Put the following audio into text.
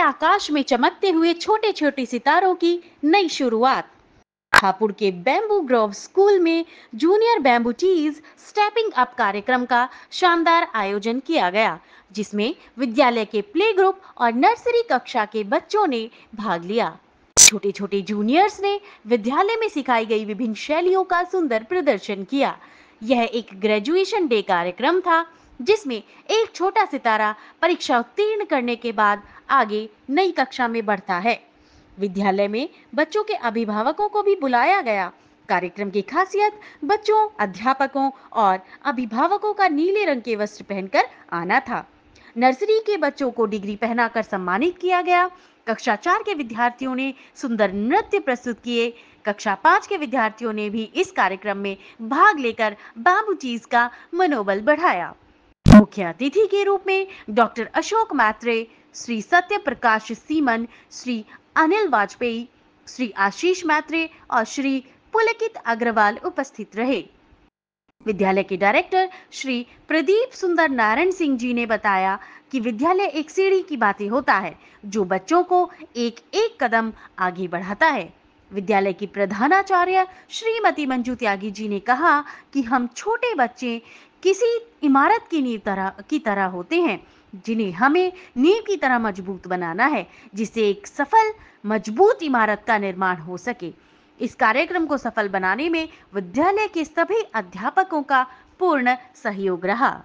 आकाश में चमकते हुए छोटे छोटे सितारों की नई शुरुआत हापुड़ के बैम्बू ग्रोव स्कूल में junior bamboo tees stepping up कार्यक्रम का शानदार आयोजन किया गया जिसमें विद्यालय के प्ले ग्रुप और नर्सरी कक्षा के बच्चों ने भाग लिया छोटे छोटे जूनियर्स ने विद्यालय में सिखाई गई विभिन्न शैलियों का सुंदर प्रदर्शन किया यह एक ग्रेजुएशन डे कार्यक्रम था जिसमें एक छोटा सितारा परीक्षा उत्तीर्ण करने के बाद आगे नई कक्षा में बढ़ता है विद्यालय में बच्चों के अभिभावकों को भी बुलाया गया कार्यक्रम की खासियत बच्चों अध्यापकों और अभिभावकों का नीले रंग के वस्त्र पहनकर आना था नर्सरी के बच्चों को डिग्री पहनाकर सम्मानित किया गया कक्षा चार के विद्यार्थियों ने सुंदर नृत्य प्रस्तुत किए कक्षा पांच के विद्यार्थियों ने भी इस कार्यक्रम में भाग लेकर बाबू चीज का मनोबल बढ़ाया मुख्य अतिथि के रूप में डॉक्टर अशोक मात्रे श्री सत्य प्रकाश सीमन श्री अनिल वाजपेयी श्री आशीष मात्रे और श्री पुलकित अग्रवाल उपस्थित रहे विद्यालय के डायरेक्टर श्री प्रदीप सुंदर नारायण सिंह जी ने बताया कि विद्यालय एक सीढ़ी की बातें होता है जो बच्चों को एक एक कदम आगे बढ़ाता है विद्यालय की प्रधानाचार्य श्रीमती मंजू त्यागी जी ने कहा कि हम छोटे बच्चे किसी इमारत की नींव तरह की तरह होते हैं जिन्हें हमें नींव की तरह मजबूत बनाना है जिससे एक सफल मजबूत इमारत का निर्माण हो सके इस कार्यक्रम को सफल बनाने में विद्यालय के सभी अध्यापकों का पूर्ण सहयोग रहा